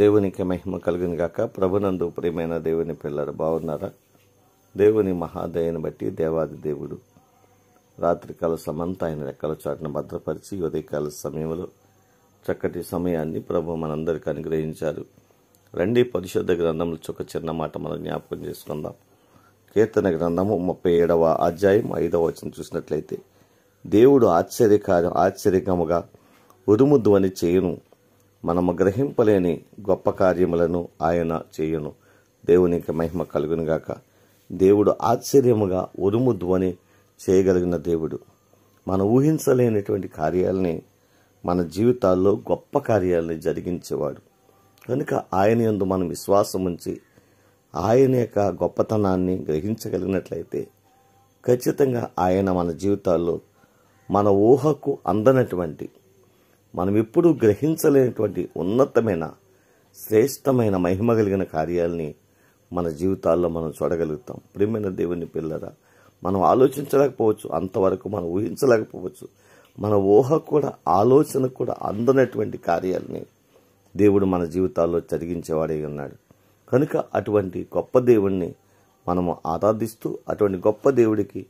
దేవునికి మహిమ కలిగిన గాక ప్రభునందు ప్రియమైన దేవుని పిల్లలు బాగున్నారా దేవుని మహాదయని బట్టి దేవాది దేవుడు రాత్రికాల సమంతా ఆయన రెక్కల చాటును భద్రపరిచి ఉదయకాల సమయంలో చక్కటి సమయాన్ని ప్రభు మనందరికీ అనుగ్రహించారు రండి పరిశుద్ధ గ్రంథంలో చొక్క చిన్న మాట మనం జ్ఞాపకం చేసుకుందాం కీర్తన గ్రంథము ముప్పై ఏడవ అధ్యాయం ఐదవ వచనం చూసినట్లయితే దేవుడు ఆశ్చర్యకార ఆశ్చర్యకముగా ఉరుముద్దు అని చేయను మనము గ్రహింపలేని గొప్ప కార్యములను ఆయన చేయును దేవునికి మహిమ కలుగునుగాక దేవుడు ఆశ్చర్యముగా ఉరుము ధ్వని చేయగలిగిన దేవుడు మనం ఊహించలేనటువంటి కార్యాలని మన జీవితాల్లో గొప్ప కార్యాలని జరిగించేవాడు కనుక ఆయన ఎందు మనం విశ్వాసం ఉంచి ఆయన యొక్క గొప్పతనాన్ని గ్రహించగలిగినట్లయితే ఖచ్చితంగా ఆయన మన జీవితాల్లో మన ఊహకు అందనటువంటి మనం ఎప్పుడూ గ్రహించలేనటువంటి ఉన్నతమైన శ్రేష్టమైన మహిమ కలిగిన కార్యాలని మన జీవితాల్లో మనం చూడగలుగుతాం ప్రియమైన దేవుని పిల్లరా మనం ఆలోచించలేకపోవచ్చు అంతవరకు మనం ఊహించలేకపోవచ్చు మన ఊహ కూడా ఆలోచన కూడా అందనటువంటి కార్యాలని దేవుడు మన జీవితాల్లో జరిగించేవాడే ఉన్నాడు కనుక అటువంటి గొప్ప దేవుణ్ణి మనము ఆరాధిస్తూ అటువంటి గొప్ప దేవుడికి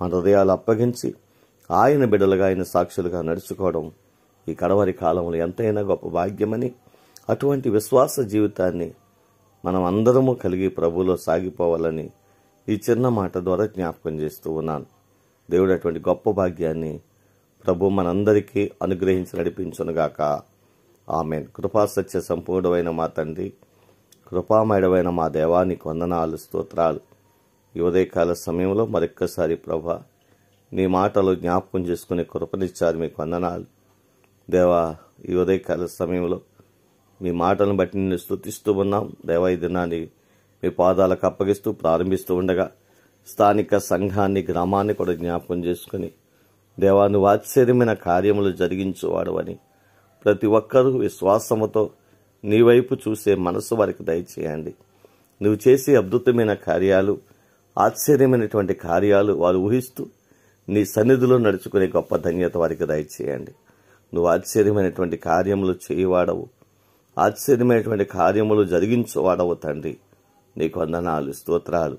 మన హృదయాలు అప్పగించి ఆయన బిడలుగా ఆయన సాక్షులుగా నడుచుకోవడం ఈ కడవరి కాలంలో ఎంతైనా గొప్ప భాగ్యమని అటువంటి విశ్వాస జీవితాన్ని మనం అందరము కలిగి ప్రభులో సాగిపోవాలని ఈ చిన్న మాట ద్వారా జ్ఞాపకం చేస్తూ ఉన్నాను దేవుడు అటువంటి గొప్ప భాగ్యాన్ని ప్రభు మనందరికీ అనుగ్రహించి నడిపించునుగాక ఆమె కృపా సత్య సంపూర్ణమైన మా తండ్రి కృపామయడమైన మా దేవానికి వందనాలు స్తోత్రాలు ఈ సమయంలో మరొక్కసారి ప్రభ నీ మాటలు జ్ఞాపకం చేసుకునే కృపనిచ్చారు మీకు వందనాలు దేవా ఈ ఉదయకాల సమయంలో మీ మాటలను బట్టి నిన్ను స్థుతిస్తూ ఉన్నాం దేవా ఈ దినాన్ని మీ పాదాలకు అప్పగిస్తూ ప్రారంభిస్తూ ఉండగా స్థానిక సంఘాన్ని గ్రామాన్ని కూడా జ్ఞాపకం చేసుకుని దేవా నువ్వు ఆశ్చర్యమైన కార్యములు జరిగించేవాడు అని ప్రతి ఒక్కరూ విశ్వాసముతో నీ వైపు చూసే మనసు వారికి దయచేయండి నువ్వు చేసే అద్భుతమైన కార్యాలు ఆశ్చర్యమైనటువంటి కార్యాలు వారు ఊహిస్తూ నీ సన్నిధిలో నడుచుకునే గొప్ప ధన్యత వారికి దయచేయండి నువ్వు ఆశ్చర్యమైనటువంటి కార్యములు చేయవాడవు ఆశ్చర్యమైనటువంటి కార్యములు జరిగించువాడవు తండ్రి నీకు వందనాలు స్తోత్రాలు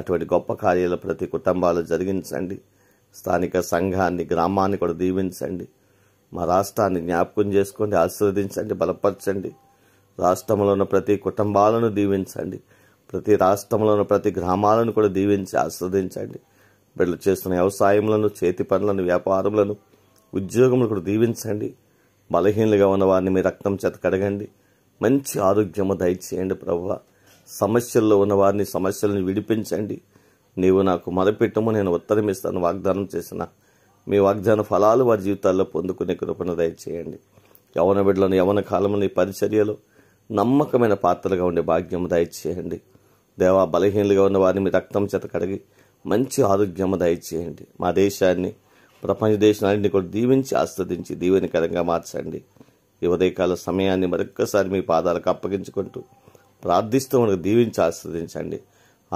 అటువంటి గొప్ప కార్యాలు ప్రతి కుటుంబాలు జరిగించండి స్థానిక సంఘాన్ని గ్రామాన్ని కూడా దీవించండి మా రాష్ట్రాన్ని జ్ఞాపకం చేసుకోండి ఆశీర్వదించండి బలపరచండి రాష్ట్రంలో ఉన్న ప్రతి కుటుంబాలను దీవించండి ప్రతి రాష్ట్రంలో ఉన్న ప్రతి గ్రామాలను కూడా దీవించి ఆస్వాదించండి బిడ్డలు చేస్తున్న వ్యవసాయములను చేతి పనులను వ్యాపారములను కూడా దీవించండి బలహీనలుగా ఉన్న వారిని మీ రక్తం చేత కడగండి మంచి ఆరోగ్యము దయచేయండి ప్రభు సమస్యల్లో ఉన్న వారిని సమస్యలను విడిపించండి నీవు నాకు మొదపెట్టము నేను ఉత్తరం ఇస్తాను వాగ్దానం చేసిన మీ వాగ్దాన ఫలాలు వారి జీవితాల్లో పొందుకునే కృపను దయచేయండి యవన బిడ్డలను యవన కాలంలో పరిచర్యలో నమ్మకమైన పాత్రలుగా ఉండే భాగ్యం దయచేయండి దేవా బలహీనలుగా ఉన్న వారిని మీ రక్తం చేత కడిగి మంచి ఆరోగ్యము దయచేయండి మా దేశాన్ని ప్రపంచ దేశాలన్నీ కూడా దీవించి ఆస్వాదించి దీవెనికరంగా మార్చండి ఈ ఉదయకాల సమయాన్ని మరొక్కసారి మీ పాదాలకు అప్పగించుకుంటూ ప్రార్థిస్తూ మనకు దీవించి ఆస్వాదించండి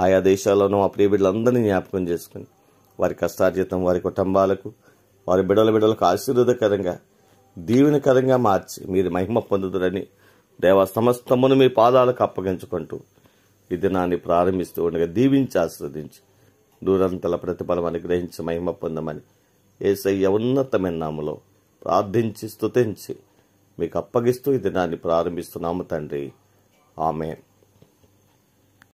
ఆయా దేశాల్లోనూ ఆ ప్రియ బిడ్డలందరినీ జ్ఞాపకం చేసుకుని వారి కష్టార్జితం వారి కుటుంబాలకు వారి బిడల బిడలకు ఆశీర్వదకరంగా దీవెనకరంగా మార్చి మీరు మహిమ పొందుతురని దేవ సమస్తమును మీ పాదాలకు అప్పగించుకుంటూ ఈ దినాన్ని ప్రారంభిస్తూ ఉండగా దీవించి ఆస్వాదించి దూరంతల ప్రతిఫలం అనుగ్రహించి మహిమ పొందమని ఏసయ్య ఉన్నతమైన నామలో ప్రార్థించి స్తుతించి మీకు అప్పగిస్తూ ఈ దినాన్ని ప్రారంభిస్తున్నాము తండ్రి ఆమె